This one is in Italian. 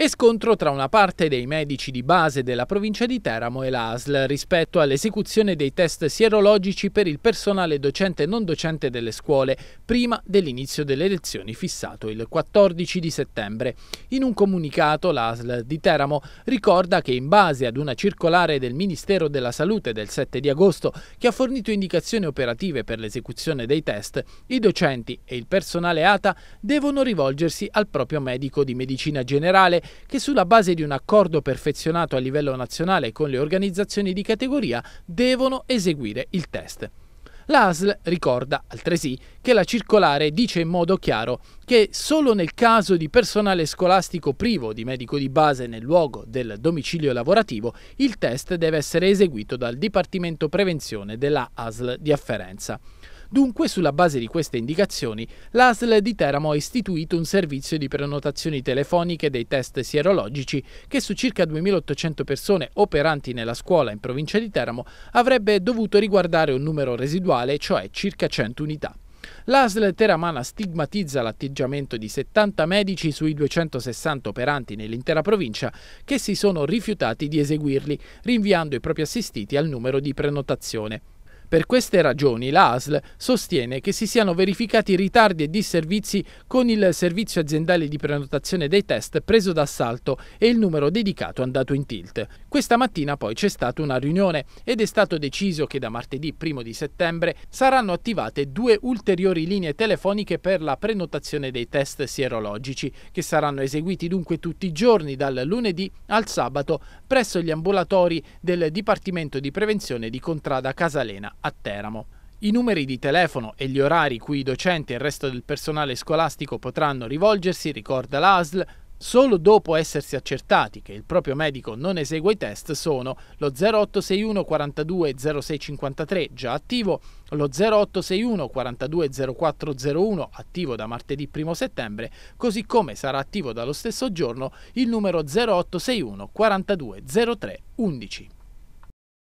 e scontro tra una parte dei medici di base della provincia di Teramo e l'ASL rispetto all'esecuzione dei test sierologici per il personale docente e non docente delle scuole prima dell'inizio delle lezioni fissato il 14 di settembre. In un comunicato l'ASL di Teramo ricorda che in base ad una circolare del Ministero della Salute del 7 di agosto che ha fornito indicazioni operative per l'esecuzione dei test, i docenti e il personale ATA devono rivolgersi al proprio medico di medicina generale che sulla base di un accordo perfezionato a livello nazionale con le organizzazioni di categoria devono eseguire il test. L'ASL ricorda altresì che la circolare dice in modo chiaro che solo nel caso di personale scolastico privo di medico di base nel luogo del domicilio lavorativo il test deve essere eseguito dal Dipartimento Prevenzione della ASL di afferenza. Dunque, sulla base di queste indicazioni, l'ASL di Teramo ha istituito un servizio di prenotazioni telefoniche dei test sierologici che su circa 2.800 persone operanti nella scuola in provincia di Teramo avrebbe dovuto riguardare un numero residuale, cioè circa 100 unità. L'ASL teramana stigmatizza l'atteggiamento di 70 medici sui 260 operanti nell'intera provincia che si sono rifiutati di eseguirli, rinviando i propri assistiti al numero di prenotazione. Per queste ragioni l'ASL sostiene che si siano verificati ritardi e disservizi con il servizio aziendale di prenotazione dei test preso d'assalto e il numero dedicato andato in tilt. Questa mattina poi c'è stata una riunione ed è stato deciso che da martedì 1 di settembre saranno attivate due ulteriori linee telefoniche per la prenotazione dei test sierologici che saranno eseguiti dunque tutti i giorni dal lunedì al sabato presso gli ambulatori del Dipartimento di Prevenzione di Contrada Casalena a Teramo. I numeri di telefono e gli orari cui i docenti e il resto del personale scolastico potranno rivolgersi, ricorda l'ASL, solo dopo essersi accertati che il proprio medico non esegue i test sono lo 0861 42 0653 già attivo, lo 0861 42 0401 attivo da martedì 1 settembre, così come sarà attivo dallo stesso giorno il numero 0861 42 03 11.